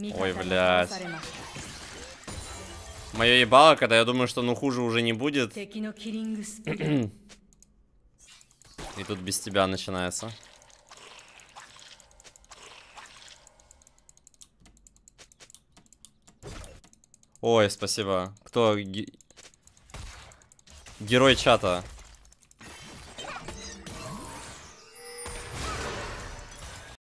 Ой, блядь. Мое ебало, когда я думаю, что ну хуже уже не будет. И тут без тебя начинается. Ой, спасибо. Кто? Герой чата.